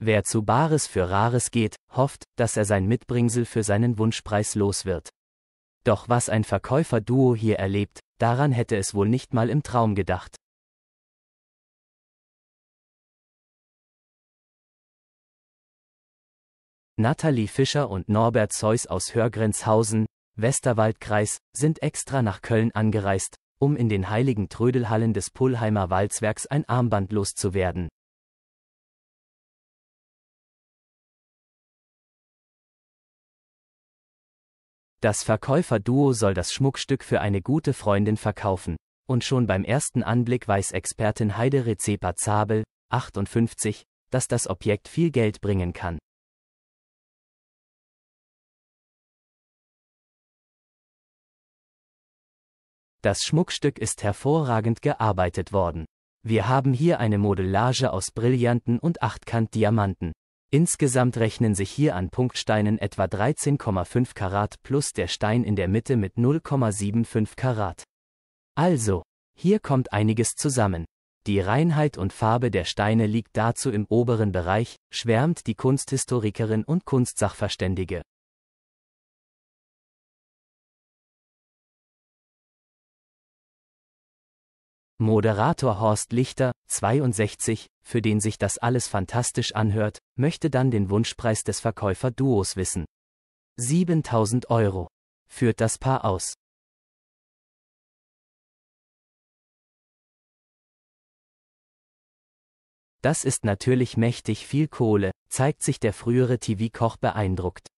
Wer zu Bares für Rares geht, hofft, dass er sein Mitbringsel für seinen Wunschpreis los wird. Doch was ein Verkäuferduo hier erlebt, daran hätte es wohl nicht mal im Traum gedacht. Nathalie Fischer und Norbert Zeus aus Hörgrenzhausen, Westerwaldkreis, sind extra nach Köln angereist, um in den heiligen Trödelhallen des Pullheimer Walzwerks ein Armband loszuwerden. Das Verkäuferduo soll das Schmuckstück für eine gute Freundin verkaufen, und schon beim ersten Anblick weiß Expertin Heide Rezepa Zabel, 58, dass das Objekt viel Geld bringen kann. Das Schmuckstück ist hervorragend gearbeitet worden. Wir haben hier eine Modellage aus Brillanten und Achtkant-Diamanten. Insgesamt rechnen sich hier an Punktsteinen etwa 13,5 Karat plus der Stein in der Mitte mit 0,75 Karat. Also, hier kommt einiges zusammen. Die Reinheit und Farbe der Steine liegt dazu im oberen Bereich, schwärmt die Kunsthistorikerin und Kunstsachverständige. Moderator Horst Lichter, 62, für den sich das alles fantastisch anhört, möchte dann den Wunschpreis des Verkäufer-Duos wissen. 7000 Euro. Führt das Paar aus. Das ist natürlich mächtig viel Kohle, zeigt sich der frühere TV-Koch beeindruckt.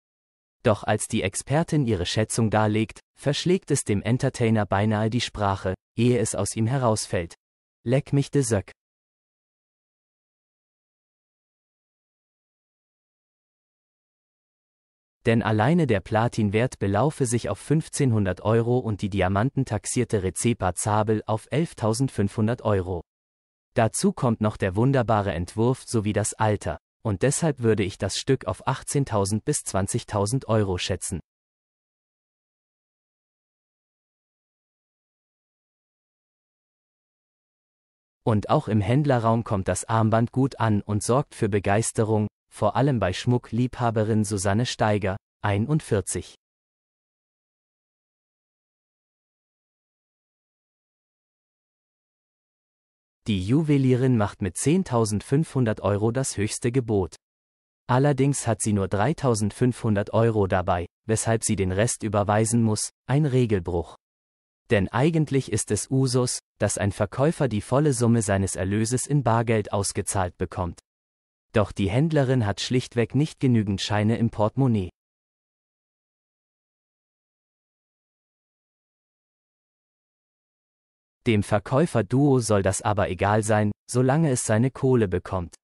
Doch als die Expertin ihre Schätzung darlegt, verschlägt es dem Entertainer beinahe die Sprache, ehe es aus ihm herausfällt. Leck mich de Söck. Denn alleine der Platinwert belaufe sich auf 1500 Euro und die diamantentaxierte Rezepa Zabel auf 11.500 Euro. Dazu kommt noch der wunderbare Entwurf sowie das Alter, und deshalb würde ich das Stück auf 18.000 bis 20.000 Euro schätzen. Und auch im Händlerraum kommt das Armband gut an und sorgt für Begeisterung, vor allem bei Schmuckliebhaberin Susanne Steiger, 41. Die Juwelierin macht mit 10.500 Euro das höchste Gebot. Allerdings hat sie nur 3.500 Euro dabei, weshalb sie den Rest überweisen muss, ein Regelbruch. Denn eigentlich ist es Usus, dass ein Verkäufer die volle Summe seines Erlöses in Bargeld ausgezahlt bekommt. Doch die Händlerin hat schlichtweg nicht genügend Scheine im Portemonnaie. Dem Verkäufer-Duo soll das aber egal sein, solange es seine Kohle bekommt.